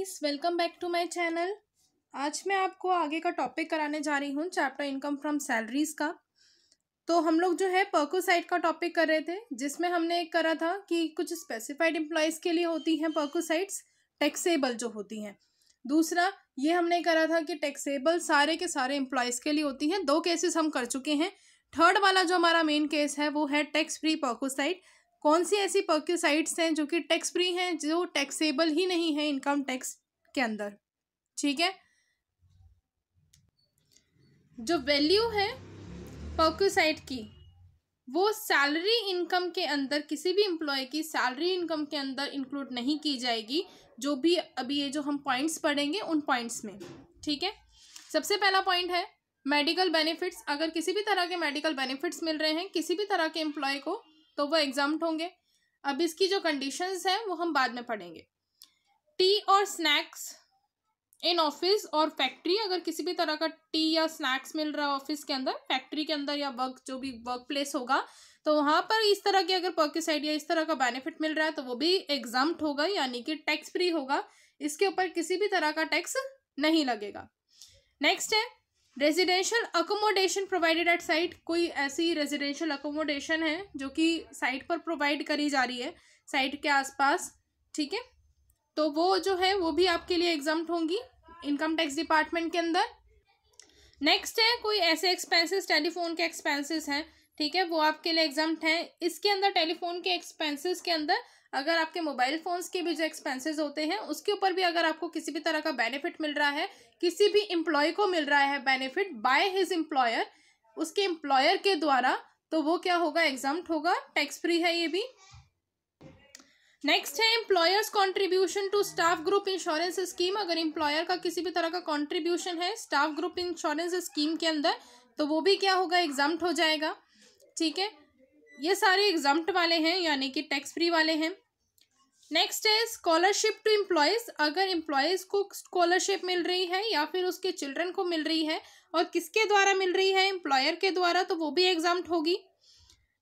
Guys welcome back to my channel आज मैं आपको आगे का टॉपिक कराने जा रही हूँ चैप्टर इनकम फ्रॉम सैलरीज का तो हम लोग जो है पर्कोसाइट का टॉपिक कर रहे थे जिसमें हमने एक करा था कि कुछ स्पेसिफाइड एम्प्लॉयज़ के लिए होती हैं पर्कोसाइट्स टैक्सेबल जो होती हैं दूसरा ये हमने करा था कि टैक्सेबल सारे के सारे एम्प्लॉयज़ के लिए होती हैं दो केसेस हम कर चुके हैं थर्ड वाला जो हमारा मेन केस है वो है टैक्स फ्री पर्कोसाइट कौन सी ऐसी पर्क्यूसाइड्स हैं जो कि टैक्स फ्री हैं जो टैक्सेबल ही नहीं है इनकम टैक्स के अंदर ठीक है जो वैल्यू है पर्क्यूसाइड की वो सैलरी इनकम के अंदर किसी भी एम्प्लॉय की सैलरी इनकम के अंदर इंक्लूड नहीं की जाएगी जो भी अभी ये जो हम पॉइंट्स पढ़ेंगे उन पॉइंट्स में ठीक है सबसे पहला पॉइंट है मेडिकल बेनिफिट्स अगर किसी भी तरह के मेडिकल बेनिफिट्स मिल रहे हैं किसी भी तरह के एम्प्लॉय को तो वह एग्जाम होंगे अब इसकी जो कंडीशंस हैं वो हम बाद में पढ़ेंगे टी और स्नैक्स इन ऑफिस और फैक्ट्री अगर किसी भी तरह का टी या स्नैक्स मिल रहा है ऑफिस के अंदर फैक्ट्री के अंदर या वर्क जो भी वर्क प्लेस होगा तो वहाँ पर इस तरह के अगर पर्किसाइड या इस तरह का बेनिफिट मिल रहा है तो वो भी एग्जाम होगा यानी कि टैक्स फ्री होगा इसके ऊपर किसी भी तरह का टैक्स नहीं लगेगा नेक्स्ट है residential accommodation provided at site कोई ऐसी रेजिडेंशियल अकोमोडेशन है जो कि साइट पर प्रोवाइड करी जा रही है साइट के आसपास ठीक है तो वो जो है वो भी आपके लिए एग्जाम होंगी इनकम टैक्स डिपार्टमेंट के अंदर नेक्स्ट है कोई ऐसे एक्सपेंसेस टेलीफोन के एक्सपेंसेस हैं ठीक है वो आपके लिए एग्जाम हैं इसके अंदर टेलीफोन के एक्सपेंसेस के अंदर अगर आपके मोबाइल फ़ोन्स के भी जो एक्सपेंसेस होते हैं उसके ऊपर भी अगर आपको किसी भी तरह का बेनिफिट मिल रहा है किसी भी एम्प्लॉय को मिल रहा है बेनिफिट बाय हिज एम्प्लॉयर उसके एम्प्लॉयर के द्वारा तो वो क्या होगा एग्जाम होगा टैक्स फ्री है ये भी नेक्स्ट है employer's contribution to staff group insurance scheme अगर एम्प्लॉयर का किसी भी तरह का कंट्रीब्यूशन है स्टाफ ग्रुप इंश्योरेंस स्कीम के अंदर तो वो भी क्या होगा एग्जाम हो जाएगा ठीक है ये सारे एग्जाम्ट वाले हैं यानी कि टैक्स फ्री वाले हैं नेक्स्ट है स्कॉलरशिप टू एम्प्लॉयज़ अगर एम्प्लॉयज़ को स्कॉलरशिप मिल रही है या फिर उसके चिल्ड्रन को मिल रही है और किसके द्वारा मिल रही है एम्प्लॉयर के द्वारा तो वो भी एग्जाम होगी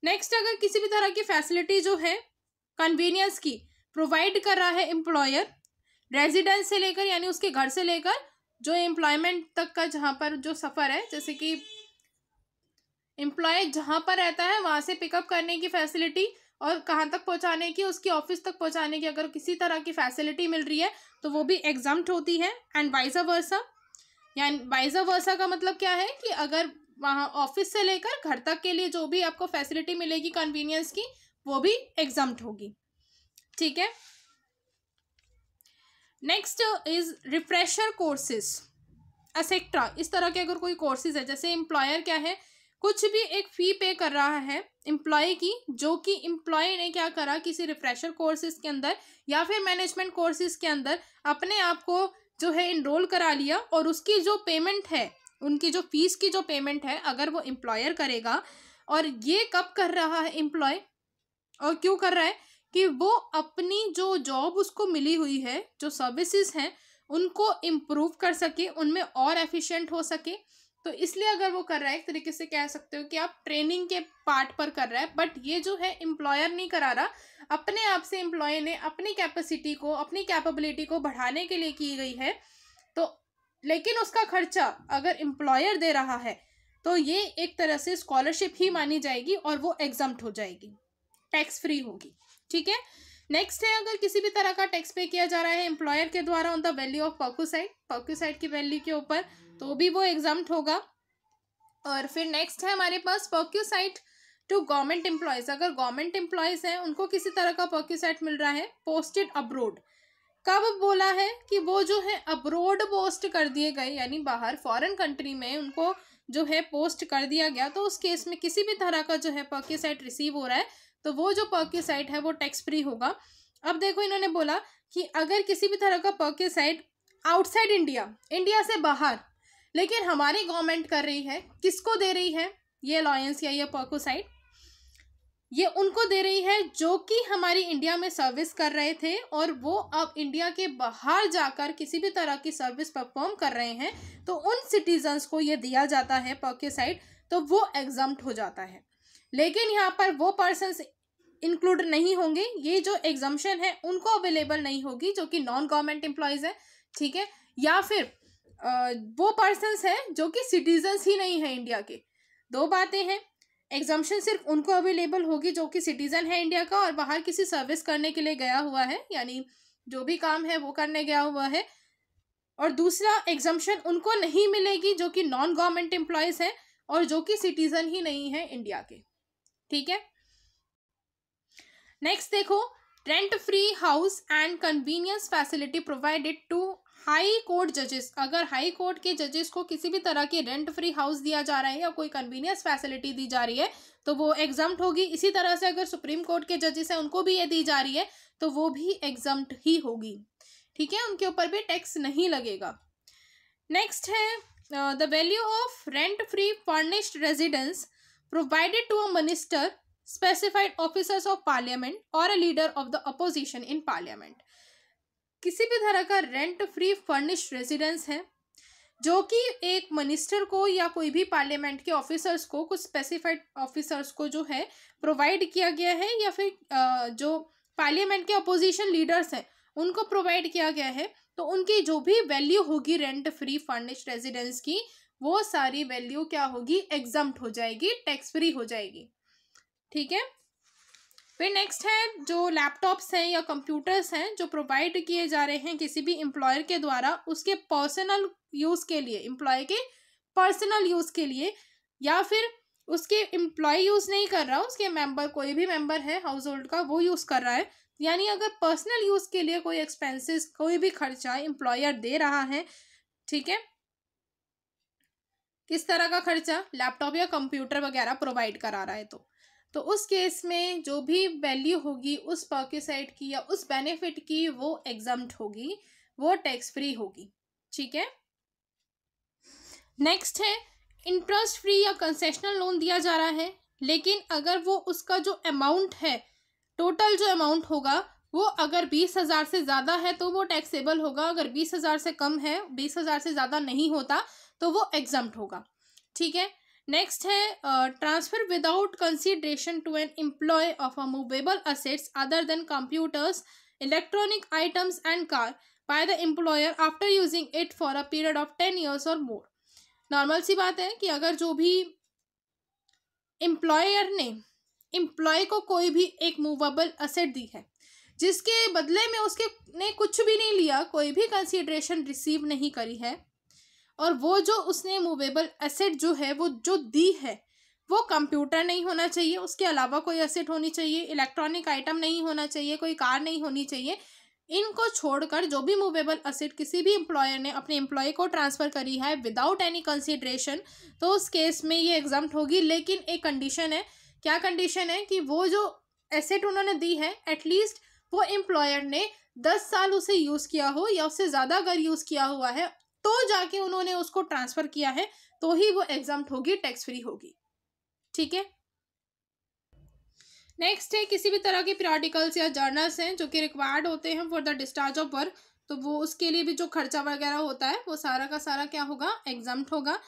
नेक्स्ट अगर किसी भी तरह की फैसिलिटी जो है कन्वीनियंस की प्रोवाइड कर रहा है एम्प्लॉयर रेजिडेंस से लेकर यानी उसके घर से लेकर जो एम्प्लॉयमेंट तक का जहाँ पर जो सफ़र है जैसे कि एम्प्लॉय जहाँ पर रहता है वहाँ से पिकअप करने की फैसिलिटी और कहाँ तक पहुँचाने की उसकी ऑफिस तक पहुँचाने की अगर किसी तरह की फैसिलिटी मिल रही है तो वो भी एग्जाम होती है एंड वाइजा वर्सा यानी वाइजा वर्सा का मतलब क्या है कि अगर वहाँ ऑफिस से लेकर घर तक के लिए जो भी आपको फैसिलिटी मिलेगी कन्वीनियंस की वो भी एग्जाम होगी ठीक है next is refresher courses etcetera इस तरह के अगर कोई कोर्सेज है जैसे एम्प्लॉयर क्या है कुछ भी एक फ़ी पे कर रहा है एम्प्लॉय की जो कि एम्प्लॉय ने क्या करा किसी रिफ्रेशर कोर्सेज के अंदर या फिर मैनेजमेंट कोर्सेज के अंदर अपने आप को जो है इनरोल करा लिया और उसकी जो पेमेंट है उनकी जो फीस की जो पेमेंट है अगर वो एम्प्लॉयर करेगा और ये कब कर रहा है एम्प्लॉय और क्यों कर रहा है कि वो अपनी जो जॉब उसको मिली हुई है जो सर्विसेज हैं उनको इम्प्रूव कर सके उनमें और एफिशिएंट हो सके तो इसलिए अगर वो कर रहा है एक तरीके से कह सकते हो कि आप ट्रेनिंग के पार्ट पर कर रहा है बट ये जो है एम्प्लॉयर नहीं करा रहा अपने आप से एम्प्लॉय ने अपनी कैपेसिटी को अपनी कैपेबिलिटी को बढ़ाने के लिए की गई है तो लेकिन उसका खर्चा अगर एम्प्लॉयर दे रहा है तो ये एक तरह से स्कॉलरशिप ही मानी जाएगी और वो एग्जाम हो जाएगी टैक्स फ्री होगी ठीक है नेक्स्ट है अगर किसी भी तरह का टैक्स पे किया जा रहा है एम्प्लॉयर के द्वारा on the value of perquisite perquisite की वैल्यू के ऊपर तो भी वो एग्जाम होगा और फिर नेक्स्ट है हमारे पास पर्क्यूसाइट टू गवर्नमेंट एम्प्लॉयज़ अगर गवर्नमेंट एम्प्लॉयज़ हैं उनको किसी तरह का पर्क्यूसाइट मिल रहा है पोस्टेड अब्रोड कब बोला है कि वो जो है अब्रोड पोस्ट कर दिए गए यानी बाहर फॉरेन कंट्री में उनको जो है पोस्ट कर दिया गया तो उस केस में किसी भी तरह का जो है पर्क्यूसाइट रिसीव हो रहा है तो वो जो साइट है वो टैक्स फ्री होगा अब देखो इन्होंने बोला कि अगर किसी भी तरह का साइट आउटसाइड इंडिया इंडिया से बाहर लेकिन हमारी गवर्नमेंट कर रही है किसको दे रही है ये अलायंस या ये साइट ये उनको दे रही है जो कि हमारी इंडिया में सर्विस कर रहे थे और वो अब इंडिया के बाहर जाकर किसी भी तरह की सर्विस परफॉर्म कर रहे हैं तो उन सिटीजन्स को ये दिया जाता है साइट तो वो एग्जाम्प्ट हो जाता है लेकिन यहाँ पर वो पर्सन इंक्लूड नहीं होंगे ये जो एग्जम्पन है उनको अवेलेबल नहीं होगी जो कि नॉन गवर्नमेंट एम्प्लॉयज़ है ठीक है या फिर वो पर्सनस हैं जो कि सिटीजन्स ही नहीं है इंडिया के दो बातें हैं एग्जाम्शन सिर्फ उनको अवेलेबल होगी जो कि सिटीज़न है इंडिया का और बाहर किसी सर्विस करने के लिए गया हुआ है यानी जो भी काम है वो करने गया हुआ है और दूसरा एग्जाम्शन उनको नहीं मिलेगी जो कि नॉन गवर्नमेंट एम्प्लॉयज़ हैं और जो कि सिटीज़न ही नहीं है इंडिया के ठीक है नेक्स्ट देखो rent free house and convenience facility provided to high court जजेस अगर हाई कोर्ट के जजेस को किसी भी तरह के रेंट फ्री हाउस दिया जा रहा है या कोई कन्वीनियंस फैसिलिटी दी जा रही है तो वो एग्जाम होगी इसी तरह से अगर सुप्रीम कोर्ट के जजेस हैं उनको भी ये दी जा रही है तो वो भी एग्जाम ही होगी ठीक है उनके ऊपर भी टैक्स नहीं लगेगा नेक्स्ट है the value of rent free furnished residence provided to a minister, specified officers of parliament or a leader of the opposition in parliament. किसी भी तरह का रेंट फ्री फर्निश्ड रेजिडेंस है जो कि एक मिनिस्टर को या कोई भी पार्लियामेंट के ऑफिसर्स को कुछ स्पेसिफाइड ऑफिसर्स को जो है प्रोवाइड किया गया है या फिर जो पार्लियामेंट के अपोजिशन लीडर्स हैं उनको प्रोवाइड किया गया है तो उनकी जो भी वैल्यू होगी रेंट फ्री फर्निश्ड रेजिडेंस की वो सारी वैल्यू क्या होगी एग्जाम्प्ट हो जाएगी टैक्स फ्री हो जाएगी ठीक है फिर नेक्स्ट है जो लैपटॉप्स हैं या कंप्यूटर्स हैं जो प्रोवाइड किए जा रहे हैं किसी भी एम्प्लॉयर के द्वारा उसके पर्सनल यूज़ के लिए एम्प्लॉय के पर्सनल यूज़ के लिए या फिर उसके एम्प्लॉय यूज़ नहीं कर रहा उसके मेंबर कोई भी मेंबर है हाउस होल्ड का वो यूज़ कर रहा है यानी अगर पर्सनल यूज़ के लिए कोई एक्सपेंसिस कोई भी खर्चा एम्प्लॉयर दे रहा है ठीक है किस तरह का खर्चा लैपटॉप या कंप्यूटर वगैरह प्रोवाइड करा रहा है तो तो उस केस में जो भी वैल्यू होगी उस साइड की या उस बेनिफिट की वो एग्जाम होगी वो टैक्स फ्री होगी ठीक है नेक्स्ट है इंटरेस्ट फ्री या कंसेशनल लोन दिया जा रहा है लेकिन अगर वो उसका जो अमाउंट है टोटल जो अमाउंट होगा वो अगर बीस हज़ार से ज़्यादा है तो वो टैक्सेबल होगा अगर बीस हज़ार से कम है बीस हज़ार से ज़्यादा नहीं होता तो वो एग्जाम होगा ठीक है नेक्स्ट है transfer without consideration to an employee of a movable assets other than computers electronic items and car by the employer after using it for a period of ten years और more normal सी बात है कि अगर जो भी employer ने employ को कोई भी एक मूवेबल असेट दी है जिसके बदले में उसके ने कुछ भी नहीं लिया कोई भी कंसिड्रेशन रिसीव नहीं करी है और वो जो उसने मूवेबल एसेट जो है वो जो दी है वो कंप्यूटर नहीं होना चाहिए उसके अलावा कोई एसेट होनी चाहिए इलेक्ट्रॉनिक आइटम नहीं होना चाहिए कोई कार नहीं होनी चाहिए इनको छोड़कर जो भी मूवेबल असेट किसी भी एम्प्लॉयर ने अपने एम्प्लॉय को ट्रांसफ़र करी है विदाउट एनी कंसिड्रेशन तो उस केस में ये एग्जाम होगी लेकिन एक कंडीशन है क्या कंडीशन है कि वो जो एसेट उन्होंने दी है एटलीस्ट वो एम्प्लॉयर ने दस साल उसे यूज़ किया हो या उससे ज़्यादा अगर यूज़ किया हुआ है तो जाके उन्होंने उसको ट्रांसफर किया है तो ही वो एग्जाम होगी टैक्स फ्री होगी ठीक है नेक्स्ट है किसी भी तरह के पीरियडिकल्स या जर्नल्स हैं जो कि रिक्वायर्ड होते हैं for the discharge of work तो वो उसके लिए भी जो खर्चा वगैरह होता है वो सारा का सारा क्या होगा एग्जाम होगा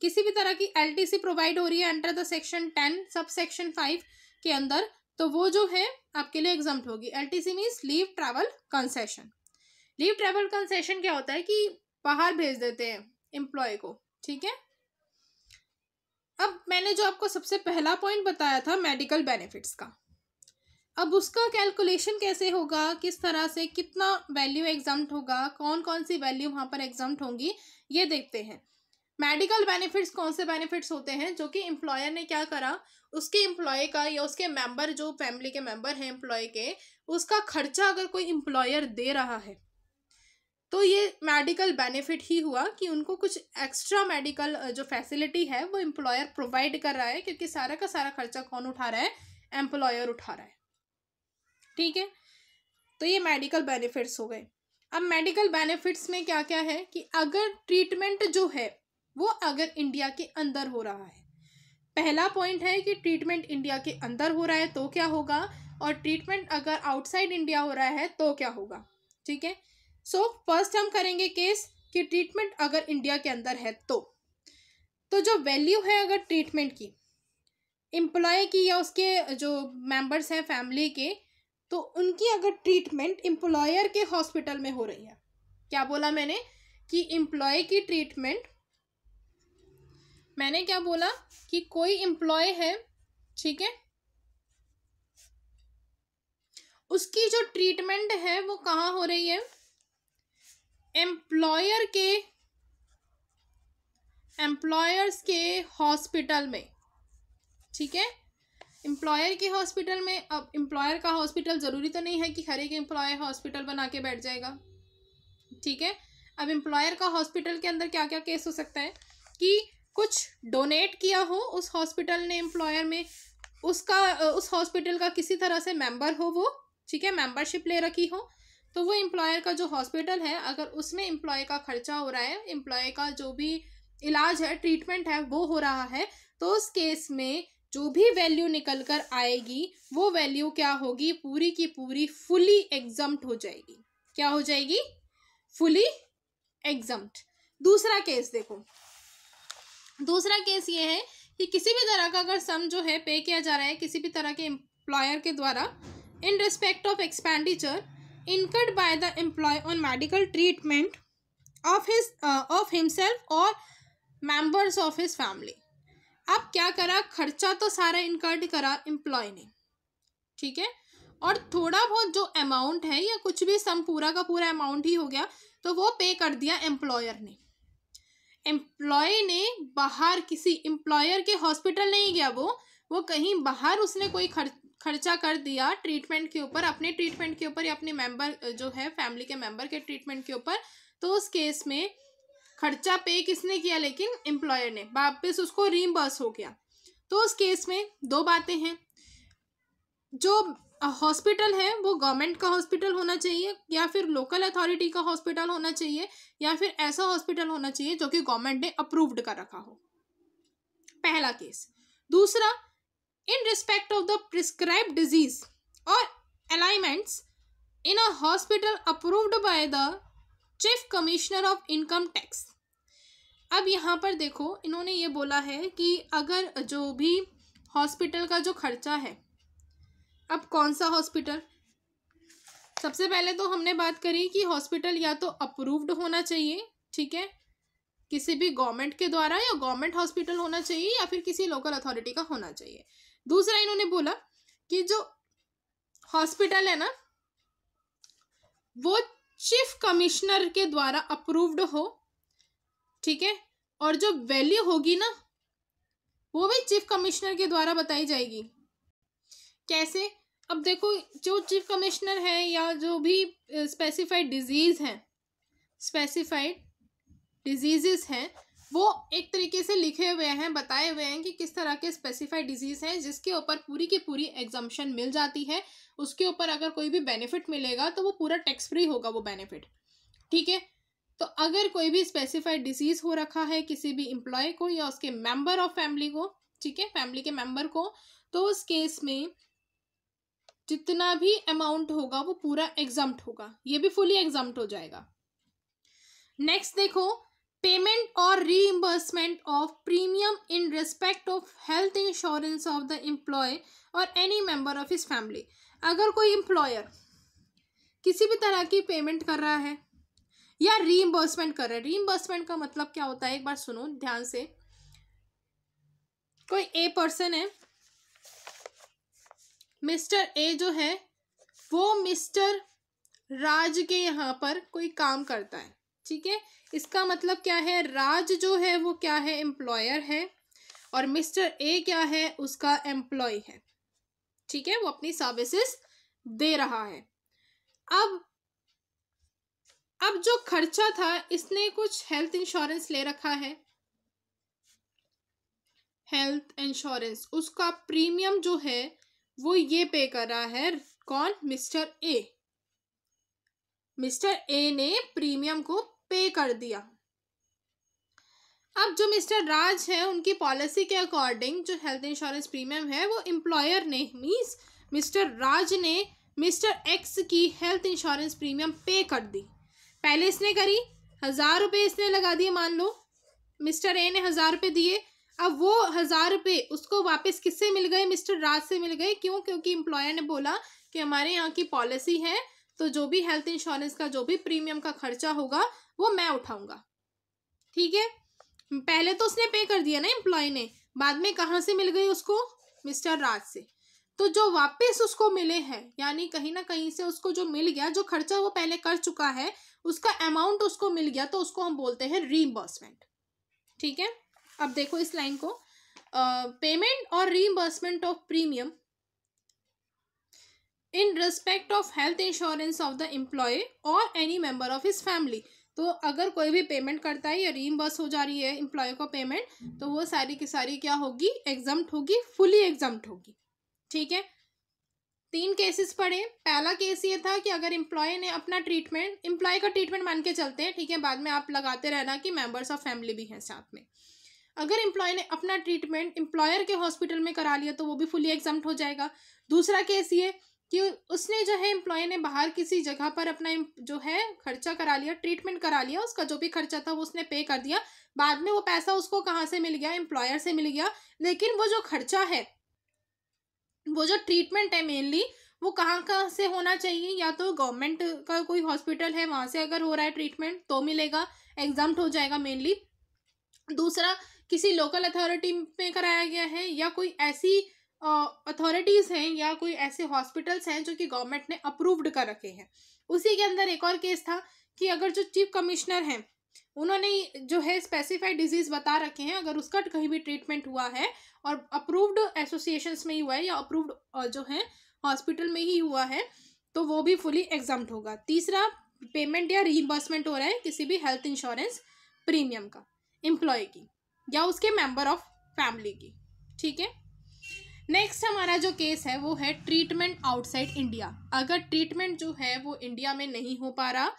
किसी भी तरह की एल प्रोवाइड हो रही है under the section ten sub section five के अंदर तो वो जो है आपके लिए एग्जाम होगी L T C leave travel concession leave travel concession क्या होता है कि बाहर भेज देते हैं एम्प्लॉय को ठीक है अब मैंने जो आपको सबसे पहला पॉइंट बताया था मेडिकल बेनिफिट्स का अब उसका कैलकुलेशन कैसे होगा किस तरह से कितना वैल्यू एग्जाम्ट होगा कौन कौन सी वैल्यू वहाँ पर एग्जाम्ट होंगी ये देखते हैं मेडिकल बेनिफिट्स कौन से बेनिफिट्स होते हैं जो कि एम्प्लॉयर ने क्या करा उसके एम्प्लॉय का या उसके मेंबर जो फैमिली के मेंबर हैं एम्प्लॉय के उसका खर्चा अगर कोई एम्प्लॉयर दे रहा है तो ये मेडिकल बेनिफिट ही हुआ कि उनको कुछ एक्स्ट्रा मेडिकल जो फैसिलिटी है वो एम्प्लॉयर प्रोवाइड कर रहा है क्योंकि सारा का सारा खर्चा कौन उठा रहा है एम्प्लॉयर उठा रहा है ठीक है तो ये मेडिकल बेनिफिट्स हो गए अब मेडिकल बेनिफिट्स में क्या क्या है कि अगर ट्रीटमेंट जो है वो अगर इंडिया के अंदर हो रहा है पहला पॉइंट है कि ट्रीटमेंट इंडिया के अंदर हो रहा है तो क्या होगा और ट्रीटमेंट अगर आउटसाइड इंडिया हो रहा है तो क्या होगा ठीक है सो फर्स्ट हम करेंगे केस कि ट्रीटमेंट अगर इंडिया के अंदर है तो तो जो वैल्यू है अगर ट्रीटमेंट की एम्प्लॉय की या उसके जो मेंबर्स हैं फैमिली के तो उनकी अगर ट्रीटमेंट एम्प्लॉयर के हॉस्पिटल में हो रही है क्या बोला मैंने कि एम्प्लॉय की ट्रीटमेंट मैंने क्या बोला कि कोई एम्प्लॉय है ठीक है उसकी जो ट्रीटमेंट है वो कहाँ हो रही है एम्प्लॉयर के एम्प्लॉयर्स के हॉस्पिटल में ठीक है एम्प्लॉयर के हॉस्पिटल में अब एम्प्लॉयर का हॉस्पिटल ज़रूरी तो नहीं है कि हर एक एम्प्लॉयर हॉस्पिटल बना के बैठ जाएगा ठीक है अब एम्प्लॉयर का हॉस्पिटल के अंदर क्या क्या केस हो सकता है कि कुछ डोनेट किया हो उस हॉस्पिटल ने एम्प्लॉयर में उसका उस हॉस्पिटल का किसी तरह से मेम्बर हो वो ठीक है मेम्बरशिप ले रखी हो तो वो एम्प्लॉयर का जो हॉस्पिटल है अगर उसमें एम्प्लॉय का खर्चा हो रहा है एम्प्लॉय का जो भी इलाज है ट्रीटमेंट है वो हो रहा है तो उस केस में जो भी वैल्यू निकल कर आएगी वो वैल्यू क्या होगी पूरी की पूरी फुली एग्जम्प्ट हो जाएगी क्या हो जाएगी फुली एग्जम्प्ट दूसरा केस देखो दूसरा केस ये है कि किसी भी तरह का अगर सम जो है पे किया जा रहा है किसी भी तरह के एम्प्लॉयर के द्वारा in respect of expenditure incurred by the employee on medical treatment of his uh, of himself or members of his family अब क्या करा खर्चा तो सारा इनकर्ड करा एम्प्लॉय ने ठीक है और थोड़ा बहुत जो अमाउंट है या कुछ भी सम पूरा का पूरा अमाउंट ही हो गया तो वो पे कर दिया एम्प्लॉयर ने एम्प्लॉय ने बाहर किसी एम्प्लॉयर के हॉस्पिटल नहीं गया वो वो कहीं बाहर उसने कोई खर्च खर्चा कर दिया ट्रीटमेंट के ऊपर अपने ट्रीटमेंट के ऊपर या अपने मेंबर जो है फैमिली के मेंबर के ट्रीटमेंट के ऊपर तो उस केस में खर्चा पे किसने किया लेकिन एम्प्लॉयर ने वापस उसको रीम्बर्स हो गया तो उस केस में दो बातें हैं जो हॉस्पिटल है वो गवर्नमेंट का हॉस्पिटल होना चाहिए या फिर लोकल अथॉरिटी का हॉस्पिटल होना चाहिए या फिर ऐसा हॉस्पिटल होना चाहिए जो कि गवर्नमेंट ने अप्रूव्ड कर रखा हो पहला केस दूसरा in respect of the prescribed disease और ailments in a hospital approved by the chief commissioner of income tax अब यहाँ पर देखो इन्होंने ये बोला है कि अगर जो भी हॉस्पिटल का जो खर्चा है अब कौन सा हॉस्पिटल सबसे पहले तो हमने बात करी कि हॉस्पिटल या तो अप्रूव्ड होना चाहिए ठीक है किसी भी गवर्नमेंट के द्वारा या गवर्नमेंट हॉस्पिटल होना चाहिए या फिर किसी लोकल अथॉरिटी का होना चाहिए दूसरा इन्होंने बोला कि जो हॉस्पिटल है ना वो चीफ कमिश्नर के द्वारा अप्रूव्ड हो ठीक है और जो वैल्यू होगी ना वो भी चीफ कमिश्नर के द्वारा बताई जाएगी कैसे अब देखो जो चीफ कमिश्नर है या जो भी स्पेसिफाइड डिजीज़ है स्पेसिफाइड डिजीज़ हैं वो एक तरीके से लिखे हुए हैं बताए हुए हैं कि किस तरह के स्पेसिफाइड डिजीज़ हैं जिसके ऊपर पूरी की पूरी एग्जामेशन मिल जाती है उसके ऊपर अगर कोई भी बेनिफिट मिलेगा तो वो पूरा टैक्स फ्री होगा वो बेनिफिट ठीक है तो अगर कोई भी स्पेसिफाइड डिजीज़ हो रखा है किसी भी एम्प्लॉय को या उसके मेंबर ऑफ फैमिली को ठीक है फैमिली के मेंबर को तो उस केस में जितना भी अमाउंट होगा वो पूरा एग्जाम्ट होगा ये भी फुली एग्जाम्ट हो जाएगा नेक्स्ट देखो और reimbursement of premium in respect of health insurance of the employee और any member of his family अगर कोई एम्प्लॉयर किसी भी तरह की पेमेंट कर रहा है या एम्बर्समेंट कर रहा है एम्बर्समेंट का मतलब क्या होता है एक बार सुनो ध्यान से कोई ए पर्सन है मिस्टर ए जो है वो मिस्टर राज के यहाँ पर कोई काम करता है ठीक है इसका मतलब क्या है राज जो है वो क्या है एम्प्लॉयर है और मिस्टर ए क्या है उसका एम्प्लॉय है ठीक है वो अपनी सर्विसेस दे रहा है अब अब जो खर्चा था इसने कुछ हेल्थ इंश्योरेंस ले रखा है हेल्थ इंश्योरेंस उसका प्रीमियम जो है वो ये पे कर रहा है कौन मिस्टर ए मिस्टर ए ने प्रीमियम को पे कर दिया अब जो मिस्टर राज है उनकी पॉलिसी के अकॉर्डिंग जो हेल्थ इंश्योरेंस प्रीमियम है वो एम्प्लॉयर ने मीन्स मिस्टर राज ने मिस्टर एक्स की हेल्थ इंश्योरेंस प्रीमियम पे कर दी पहले इसने करी हज़ार रुपये इसने लगा दिए मान लो मिस्टर ए ने हज़ार रुपये दिए अब वो हज़ार रुपये उसको वापस किससे मिल गए मिस्टर राज से मिल गए क्यों क्योंकि एम्प्लॉयर ने बोला कि हमारे यहाँ की पॉलिसी है तो जो भी हेल्थ इंश्योरेंस का जो भी प्रीमियम का खर्चा होगा वो मैं उठाऊंगा ठीक है पहले तो उसने पे कर दिया ना एम्प्लॉय ने बाद में कहाँ से मिल गई उसको मिस्टर राज से तो जो वापस उसको मिले हैं यानी कहीं ना कहीं से उसको जो मिल गया जो खर्चा वो पहले कर चुका है उसका अमाउंट उसको मिल गया तो उसको हम बोलते हैं रीइम्बर्समेंट ठीक है अब देखो इस लाइन को payment or reimbursement of premium in respect of health insurance of the employee और any member of his family तो अगर कोई भी पेमेंट करता है या रीमबर्स हो जा रही है एम्प्लॉय को पेमेंट तो वो सारी की सारी क्या होगी एग्जाम होगी फुली एग्जाम होगी ठीक है तीन केसेस पड़े पहला केस ये था कि अगर एम्प्लॉय ने अपना ट्रीटमेंट एम्प्लॉय का ट्रीटमेंट मान के चलते हैं ठीक है बाद में आप लगाते रहना कि मेम्बर्स ऑफ फैमिली भी हैं साथ में अगर एम्प्लॉय ने अपना ट्रीटमेंट एम्प्लॉयर के हॉस्पिटल में करा लिया तो वो भी फुली एग्जाम हो जाएगा दूसरा केस ये कि उसने जो है एम्प्लॉय ने बाहर किसी जगह पर अपना जो है खर्चा करा लिया ट्रीटमेंट करा लिया उसका जो भी खर्चा था वो उसने पे कर दिया बाद में वो पैसा उसको कहाँ से मिल गया एम्प्लॉयर से मिल गया लेकिन वो जो खर्चा है वो जो ट्रीटमेंट है मेनली वो कहाँ कहाँ से होना चाहिए या तो गवर्नमेंट का कोई हॉस्पिटल है वहाँ से अगर हो रहा है ट्रीटमेंट तो मिलेगा एग्जाम हो जाएगा मेनली दूसरा किसी लोकल अथॉरिटी में कराया गया है या कोई ऐसी अथॉरिटीज़ हैं या कोई ऐसे हॉस्पिटल्स हैं जो कि गवर्नमेंट ने अप्रूव्ड कर रखे हैं उसी के अंदर एक और केस था कि अगर जो चीफ कमिश्नर हैं उन्होंने जो है स्पेसिफाइड डिजीज़ बता रखे हैं अगर उसका कहीं भी ट्रीटमेंट हुआ है और अप्रूव्ड एसोसिएशंस में ही हुआ है या अप्रूव्ड जो है हॉस्पिटल में ही हुआ है तो वो भी फुली एग्जाम्ड होगा तीसरा पेमेंट या रीइम्बर्समेंट हो रहा है किसी भी हेल्थ इंश्योरेंस प्रीमियम का एम्प्लॉय की या उसके मेंबर ऑफ फैमिली की ठीक है नेक्स्ट हमारा जो केस है वो है ट्रीटमेंट आउटसाइड इंडिया अगर ट्रीटमेंट जो है वो इंडिया में नहीं हो पा रहा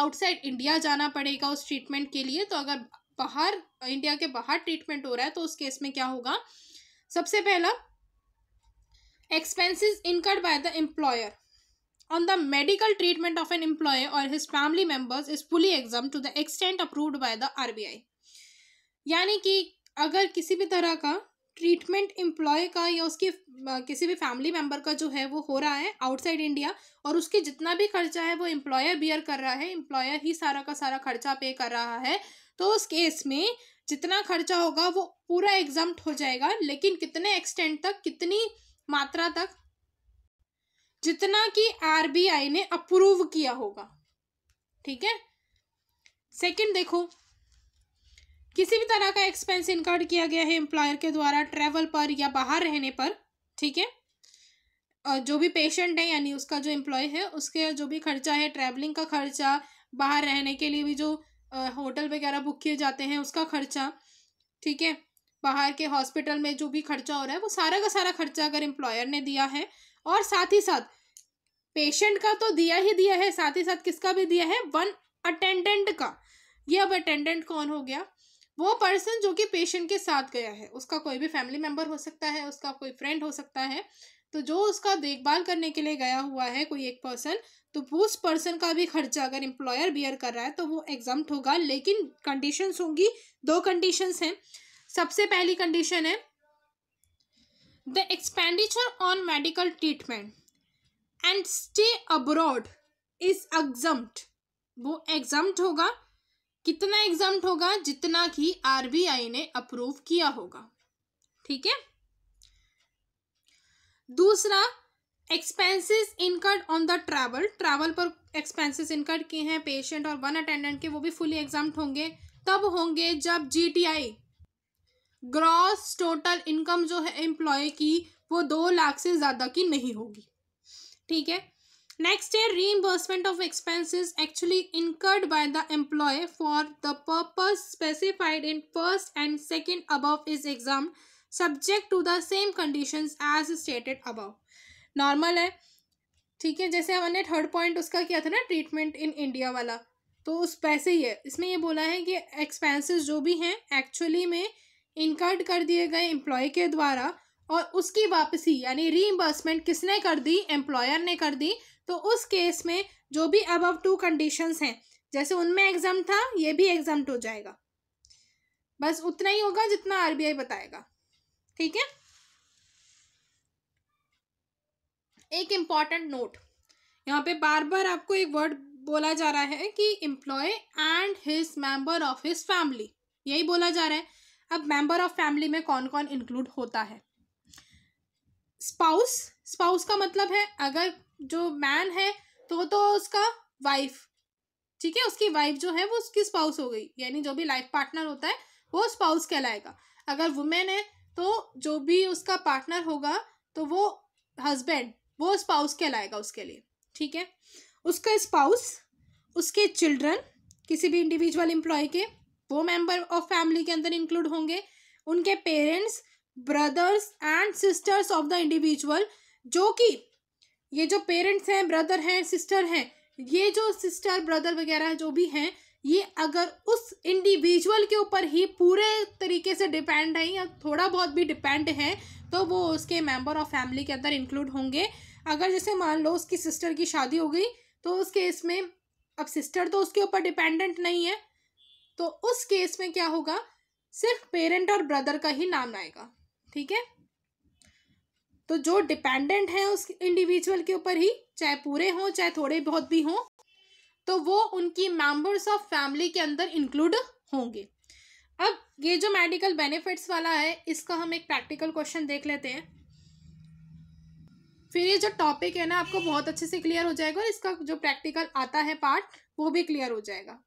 आउटसाइड इंडिया जाना पड़ेगा उस ट्रीटमेंट के लिए तो अगर बाहर इंडिया के बाहर ट्रीटमेंट हो रहा है तो उस केस में क्या होगा सबसे पहला expenses incurred by the employer on the medical treatment of an employee or his family members is fully exempt to the extent approved by the R यानी कि अगर किसी भी तरह का ट्रीटमेंट एम्प्लॉय का या उसकी किसी भी फैमिली मेम्बर का जो है वो हो रहा है आउटसाइड इंडिया और उसके जितना भी खर्चा है वो एम्प्लॉयर बियर कर रहा है एम्प्लॉयर ही सारा का सारा खर्चा पे कर रहा है तो उस केस में जितना खर्चा होगा वो पूरा एग्जाम हो जाएगा लेकिन कितने एक्सटेंट तक कितनी मात्रा तक जितना कि आर ने अप्रूव किया होगा ठीक है सेकेंड देखो किसी भी तरह का एक्सपेंस इनकर्ड किया गया है एम्प्लॉयर के द्वारा ट्रैवल पर या बाहर रहने पर ठीक है जो भी पेशेंट है यानी उसका जो एम्प्लॉय है उसके जो भी खर्चा है ट्रैवलिंग का खर्चा बाहर रहने के लिए भी जो होटल वगैरह बुक किए जाते हैं उसका खर्चा ठीक है बाहर के हॉस्पिटल में जो भी खर्चा हो रहा है वो सारा का सारा खर्चा अगर एम्प्लॉयर ने दिया है और साथ ही साथ पेशेंट का तो दिया ही दिया है साथ ही साथ किसका भी दिया है वन अटेंडेंट का ये अब अटेंडेंट कौन हो गया वो पर्सन जो कि पेशेंट के साथ गया है उसका कोई भी फैमिली मेम्बर हो सकता है उसका कोई फ्रेंड हो सकता है तो जो उसका देखभाल करने के लिए गया हुआ है कोई एक पर्सन तो उस पर्सन का भी खर्चा अगर एम्प्लॉयर बियर कर रहा है तो वो एग्जाम होगा लेकिन कंडीशंस होंगी दो कंडीशंस हैं सबसे पहली कंडीशन है the expenditure on medical treatment and stay abroad is exempted वो एग्जाम्ड होगा कितना एग्जाम होगा जितना कि आरबीआई ने अप्रूव किया होगा ठीक है दूसरा expenses incurred on the travel travel पर एक्सपेंसेस इनकर्ड किए हैं पेशेंट और वन अटेंडेंट के वो भी फुली एग्जाम होंगे तब होंगे जब जीटीआई ग्रॉस टोटल इनकम जो है एम्प्लॉय की वो दो लाख से ज़्यादा की नहीं होगी ठीक है नेक्स्ट है reimbursement of expenses actually incurred by the employee for the purpose specified in first and second above is exempt subject to the same condition as stated above normal है ठीक है जैसे हमने थर्ड पॉइंट उसका किया था ना ट्रीटमेंट इन इंडिया वाला तो उस पैसे ही है इसमें यह बोला है कि एक्सपेंसिस जो भी हैं एक्चुअली में इनकर्ड कर दिए गए एम्प्लॉय के द्वारा और उसकी वापसी यानी रीइंबर्समेंट किसने कर दी एम्प्लॉयर ने कर दी तो उस केस में जो भी अब टू कंडीशन हैं जैसे उनमें एग्जाम था ये भी एग्जाम हो जाएगा बस उतना ही होगा जितना आरबीआई बताएगा ठीक है एक इम्पॉर्टेंट नोट यहाँ पे बार बार आपको एक वर्ड बोला जा रहा है कि employee and his member of his family यही बोला जा रहा है अब मेंबर ऑफ फैमिली में कौन कौन इंक्लूड होता है स्पाउस स्पाउस का मतलब है अगर जो मैन है तो वो तो उसका वाइफ ठीक है उसकी वाइफ जो है वो उसकी स्पाउस हो गई यानी जो भी लाइफ पार्टनर होता है वो स्पाउस कहलाएगा अगर वुमेन है तो जो भी उसका पार्टनर होगा तो वो हस्बैंड वो स्पाउस कहलाएगा उसके लिए ठीक है उसका स्पाउस उसके चिल्ड्रन किसी भी इंडिविजुअल एम्प्लॉय के वो मेंबर ऑफ फैमिली के अंदर इंक्लूड होंगे उनके parents brothers and sisters of the individual जो कि ये जो पेरेंट्स हैं ब्रदर हैं सिस्टर हैं ये जो सिस्टर ब्रदर वगैरह जो भी हैं ये अगर उस इंडिविजुअल के ऊपर ही पूरे तरीके से डिपेंड है या थोड़ा बहुत भी डिपेंड है तो वो उसके मेंबर ऑफ फैमिली के अंदर इंक्लूड होंगे अगर जैसे मान लो उसकी सिस्टर की शादी हो गई तो उस केस में अब सिस्टर तो उसके ऊपर डिपेंडेंट नहीं है तो उस केस में क्या होगा सिर्फ पेरेंट और ब्रदर का ही नाम आएगा ठीक है तो जो डिपेंडेंट है उस इंडिविजुअल के ऊपर ही चाहे पूरे हों चाहे थोड़े बहुत भी हों तो वो उनकी मेंबर्स ऑफ फैमिली के अंदर इंक्लूड होंगे अब ये जो मेडिकल बेनिफिट्स वाला है इसका हम एक प्रैक्टिकल क्वेश्चन देख लेते हैं फिर ये जो टॉपिक है ना आपको बहुत अच्छे से क्लियर हो जाएगा और इसका जो प्रैक्टिकल आता है पार्ट वो भी क्लियर हो जाएगा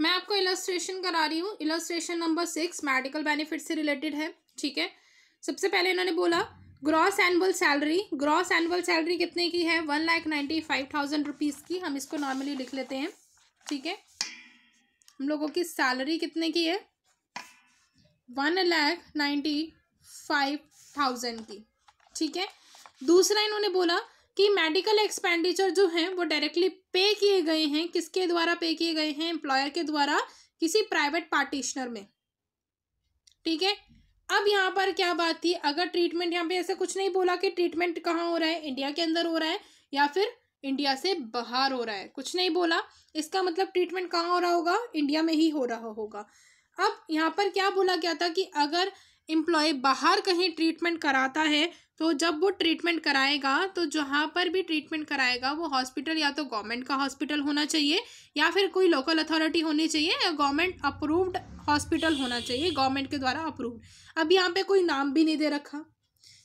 मैं आपको इलस्ट्रेशन करा रही हूँ illustration number six medical benefit से रिलेटेड है ठीक है सबसे पहले इन्होंने बोला gross annual salary gross annual salary कितने की है one lakh ninety five thousand rupees की हम इसको नॉर्मली लिख लेते हैं ठीक है हम लोगों की सैलरी कितने की है one lakh ninety five thousand की ठीक है दूसरा इन्होंने बोला कि मेडिकल एक्सपेंडिचर जो हैं वो डायरेक्टली पे किए गए हैं किसके द्वारा पे किए गए हैं एम्प्लॉयर के द्वारा किसी प्राइवेट पार्टिशनर में ठीक है अब यहाँ पर क्या बात थी अगर ट्रीटमेंट यहाँ पे ऐसे कुछ नहीं बोला कि ट्रीटमेंट कहाँ हो रहा है इंडिया के अंदर हो रहा है या फिर इंडिया से बाहर हो रहा है कुछ नहीं बोला इसका मतलब ट्रीटमेंट कहाँ हो रहा होगा इंडिया में ही हो रहा होगा अब यहाँ पर क्या बोला गया था कि अगर एम्प्लॉय बाहर कहीं ट्रीटमेंट कराता है तो जब वो ट्रीटमेंट कराएगा तो जहाँ पर भी ट्रीटमेंट कराएगा वो हॉस्पिटल या तो गवर्नमेंट का हॉस्पिटल होना चाहिए या फिर कोई लोकल अथॉरिटी होनी चाहिए या गवर्नमेंट अप्रूव्ड हॉस्पिटल होना चाहिए गवर्नमेंट के द्वारा अप्रूव्ड अब यहाँ पे कोई नाम भी नहीं दे रखा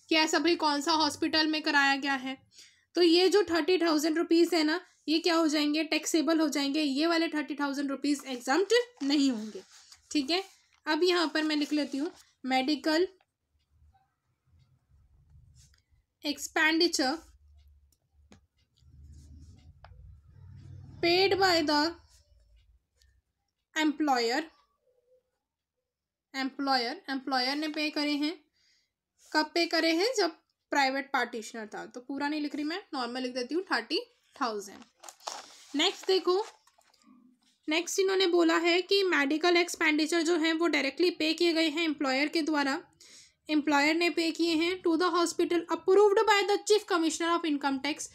कि ऐसा भाई कौन सा हॉस्पिटल में कराया गया है तो ये जो थर्टी थाउजेंड रुपीज़ है ना ये क्या हो जाएंगे टैक्सेबल हो जाएंगे ये वाले थर्टी थाउजेंड रुपीज़ एग्जाम नहीं होंगे ठीक है अब यहाँ पर मैं लिख लेती हूँ medical expenditure paid by the employer employer employer ने पे करे हैं कब पे करे हैं जब प्राइवेट पार्टिशनर था तो पूरा नहीं लिख रही मैं नॉर्मल लिख देती हूँ थर्टी थाउजेंड नेक्स्ट देखो नेक्स्ट इन्होंने बोला है कि मेडिकल एक्सपेंडिचर जो हैं वो डायरेक्टली पे किए गए हैं एम्प्लॉयर के द्वारा एम्प्लॉयर ने पे किए हैं to the hospital approved by the chief commissioner of income tax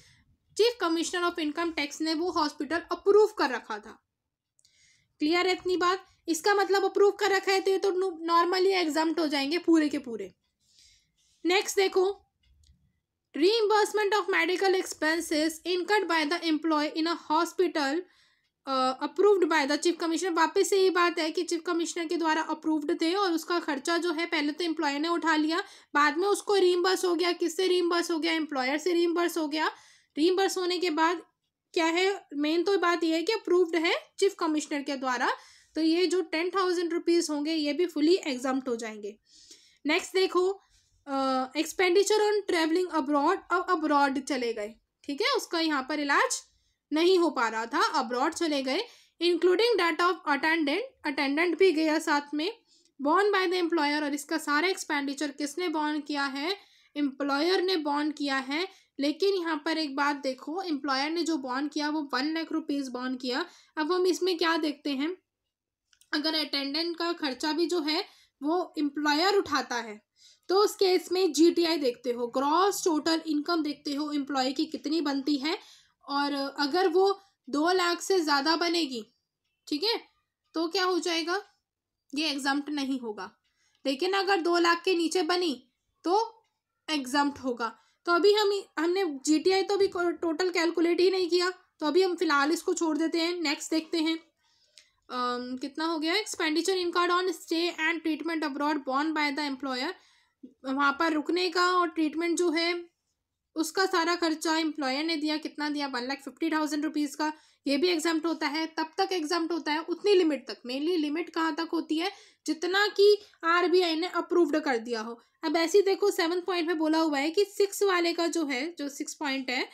chief commissioner of income tax ने वो हॉस्पिटल अप्रूव कर रखा था क्लियर है इतनी बात इसका मतलब अप्रूव कर रखा है तो नॉर्मली एग्जाम तो हो जाएंगे पूरे के पूरे नेक्स्ट देखो reimbursement of medical expenses incurred by the employee in a hospital approved by the chief commissioner वापस से यही बात है कि चीफ कमिश्नर के द्वारा अप्रूव्ड थे और उसका खर्चा जो है पहले तो एम्प्लॉयर ने उठा लिया बाद में उसको रीमबर्स हो गया किससे रीमबर्स हो गया एम्प्लॉयर से रीमबर्स हो गया रीमबर्स होने के बाद क्या है मेन तो बात यह है कि अप्रूव्ड है चीफ कमिश्नर के द्वारा तो ये जो टेन थाउजेंड रुपीज़ होंगे ये भी फुली एग्जाम हो जाएंगे नेक्स्ट देखो एक्सपेंडिचर ऑन ट्रेवलिंग अब्रॉड अब अब्रॉड चले गए ठीक है उसका यहाँ पर इलाज नहीं हो पा रहा था अब्रॉड चले गए including that of attendant attendant भी गया साथ में बॉर्न बाय द एम्प्लॉयर और इसका सारा एक्सपेंडिचर किसने बॉन्ड किया है एम्प्लॉयर ने बॉन्ड किया है लेकिन यहाँ पर एक बात देखो एम्प्लॉयर ने जो बॉन्ड किया वो वन लाख रुपीज़ बॉन्ड किया अब हम इसमें क्या देखते हैं अगर अटेंडेंट का खर्चा भी जो है वो एम्प्लॉयर उठाता है तो उस केस में जी देखते हो ग्रॉस टोटल इनकम देखते हो एम्प्लॉय की कितनी बनती है और अगर वो दो लाख से ज़्यादा बनेगी ठीक है तो क्या हो जाएगा ये एग्जाम्प्ट नहीं होगा लेकिन अगर दो लाख के नीचे बनी तो एग्जाम्प्ट होगा तो अभी हम हमने जीटीआई तो अभी टोटल कैलकुलेट ही नहीं किया तो अभी हम फिलहाल इसको छोड़ देते हैं नेक्स्ट देखते हैं um, कितना हो गया expenditure incurred on stay and treatment abroad borne by the employer वहाँ पर रुकने का और ट्रीटमेंट जो है उसका सारा खर्चा एम्प्लॉयर ने दिया कितना दिया one lakh fifty thousand rupees का ये भी एग्जाम्ट होता है तब तक एग्जाम्ट होता है उतनी लिमिट तक मेनली लिमिट कहाँ तक होती है जितना कि आरबीआई ने अप्रूव्ड कर दिया हो अब ऐसे ही देखो सेवन्थ पॉइंट में बोला हुआ है कि सिक्स वाले का जो है जो सिक्स पॉइंट है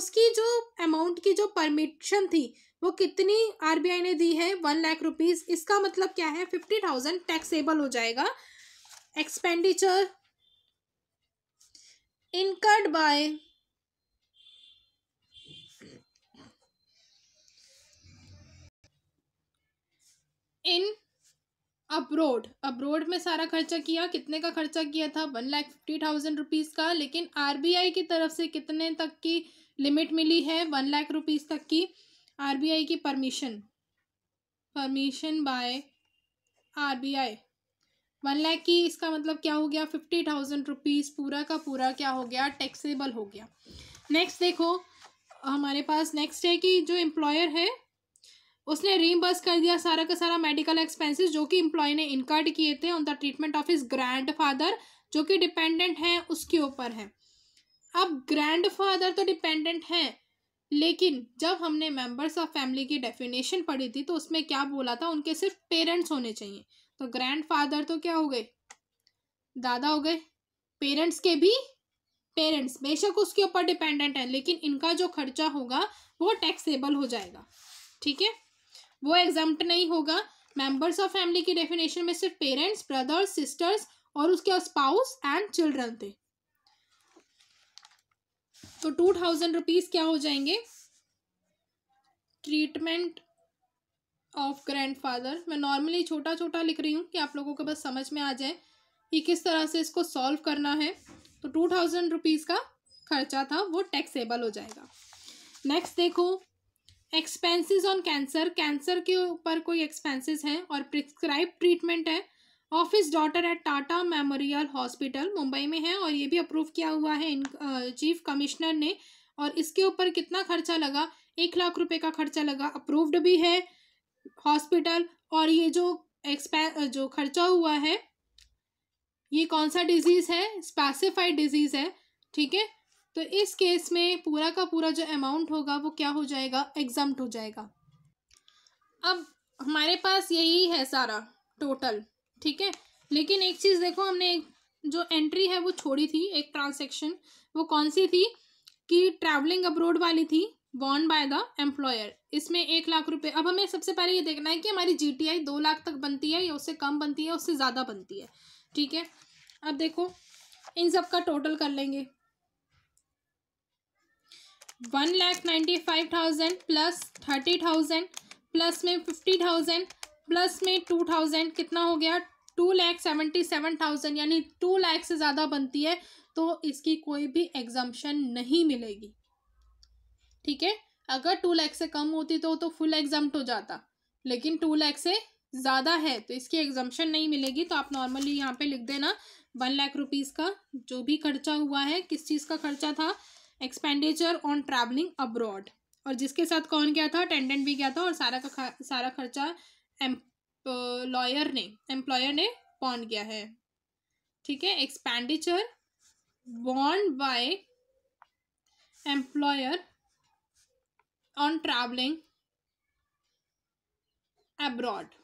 उसकी जो अमाउंट की जो परमिशन थी वो कितनी आर ने दी है वन लाख रुपीज़ इसका मतलब क्या है फिफ्टी थाउजेंड टैक्सेबल हो जाएगा expenditure incurred by in abroad abroad में सारा खर्चा किया कितने का खर्चा किया था one lakh fifty thousand rupees का लेकिन आरबीआई की तरफ से कितने तक की लिमिट मिली है वन लाख रुपीज़ तक की आरबीआई की permission permission by RBI one lakh की इसका मतलब क्या हो गया फिफ्टी थाउजेंड रुपीज़ पूरा का पूरा क्या हो गया टैक्सेबल हो गया नेक्स्ट देखो हमारे पास नेक्स्ट है कि जो एम्प्लॉयर है उसने रीम्बर्स कर दिया सारा का सारा मेडिकल एक्सपेंसेस जो कि एम्प्लॉय ने इनकार्ड किए थे on the treatment of his grandfather जो कि डिपेंडेंट हैं उसके ऊपर है अब ग्रैंड फादर तो डिपेंडेंट हैं लेकिन जब हमने मेंबर्स ऑफ फैमिली की डेफिनेशन पढ़ी थी तो उसमें क्या बोला था उनके सिर्फ पेरेंट्स होने चाहिए तो ग्रैंडफादर तो क्या हो गए दादा हो गए पेरेंट्स के भी पेरेंट्स बेशक उसके ऊपर डिपेंडेंट है लेकिन इनका जो खर्चा होगा वो टैक्सेबल हो जाएगा ठीक है वो एग्जाम नहीं होगा मेंबर्स ऑफ फैमिली की डेफिनेशन में सिर्फ पेरेंट्स ब्रदर्स सिस्टर्स और उसके स्पाउस एंड चिल्ड्रन थे तो टू थाउजेंड रुपीज़ क्या हो जाएंगे ट्रीटमेंट ऑफ ग्रैंडफादर मैं नॉर्मली छोटा छोटा लिख रही हूँ कि आप लोगों को बस समझ में आ जाए कि किस तरह से इसको सॉल्व करना है तो टू थाउजेंड रुपीज़ का खर्चा था वो टैक्सेबल हो जाएगा नेक्स्ट देखो एक्सपेंसेस ऑन कैंसर कैंसर के ऊपर कोई एक्सपेंसेस हैं और प्रिस्क्राइब ट्रीटमेंट है of his daughter at Tata Memorial Hospital Mumbai में है और ये भी अप्रूव किया हुआ है इन चीफ कमिश्नर ने और इसके ऊपर कितना खर्चा लगा एक लाख रुपए का खर्चा लगा अप्रूव्ड भी है हॉस्पिटल और ये जो एक्सपै जो खर्चा हुआ है ये कौन सा डिजीज़ है स्पेसिफाइड डिजीज़ है ठीक है तो इस केस में पूरा का पूरा जो अमाउंट होगा वो क्या हो जाएगा एग्जाम्ट हो जाएगा अब हमारे पास यही है सारा टोटल ठीक है लेकिन एक चीज़ देखो हमने एक जो एंट्री है वो छोड़ी थी एक ट्रांसेक्शन वो कौन सी थी कि ट्रैवलिंग अब्रोड वाली थी वॉन बाय द एम्प्लॉयर इसमें एक लाख रुपए अब हमें सबसे पहले ये देखना है कि हमारी जीटीआई दो लाख तक बनती है या उससे कम बनती है उससे ज़्यादा बनती है ठीक है अब देखो इन सब का टोटल कर लेंगे one lakh ninety five thousand plus thirty thousand plus में फिफ्टी थाउजेंड प्लस में टू थाउजेंड कितना हो गया two lakh seventy seven thousand यानी टू लैख से ज़्यादा बनती है तो इसकी कोई भी एग्जाम्शन नहीं मिलेगी ठीक है अगर टू लैख से कम होती तो तो फुल एग्जाम्प्ट हो जाता लेकिन टू लैख से ज़्यादा है तो इसकी एग्जाम्पन नहीं मिलेगी तो आप नॉर्मली यहाँ पे लिख देना वन लाख रुपीज़ का जो भी खर्चा हुआ है किस चीज़ का खर्चा था एक्सपेंडिचर ऑन ट्रैवलिंग अब्रॉड और जिसके साथ कौन गया था अटेंडेंट भी गया था और सारा का सारा खर्चा एम्प्लॉयर ने एम्प्लॉयर ने पॉन किया है ठीक है एक्सपेंडिचर बॉन्ड by employer on traveling abroad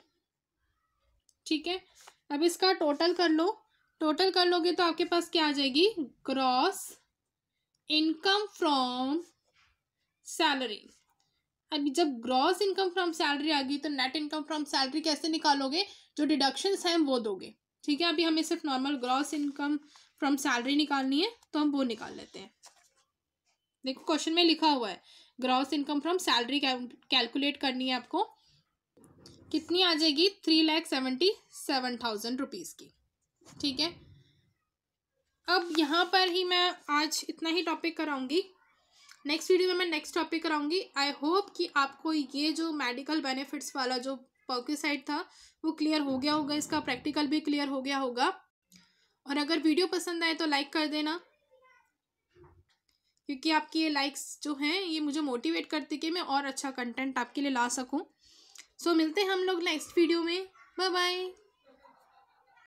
ठीक है अब इसका टोटल कर लो टोटल कर लोगे तो आपके पास क्या आ जाएगी ग्रॉस इनकम फ्रॉम सैलरी अब जब ग्रॉस इनकम फ्रॉम सैलरी आ गई तो नेट इनकम फ्रॉम सैलरी कैसे निकालोगे जो डिडक्शंस हैं वो दोगे ठीक है अभी हमें सिर्फ normal gross income from salary निकालनी है तो हम वो निकाल लेते हैं देखो क्वेश्चन में लिखा हुआ है gross income from salary calculate करनी है आपको कितनी आ जाएगी three lakh seventy seven thousand rupees की ठीक है अब यहाँ पर ही मैं आज इतना ही टॉपिक कराऊंगी नेक्स्ट वीडियो में मैं नेक्स्ट टॉपिक कराऊंगी आई होप कि आपको ये जो मेडिकल बेनिफिट्स वाला जो पर्क्यूसाइड था वो क्लियर हो गया होगा इसका प्रैक्टिकल भी क्लियर हो गया होगा और अगर वीडियो पसंद आए तो लाइक कर देना क्योंकि आपकी ये लाइक्स जो हैं ये मुझे मोटिवेट करती कि मैं और अच्छा कंटेंट आपके लिए ला सकूँ सो so, मिलते हैं हम लोग नेक्स्ट वीडियो में बाय बाय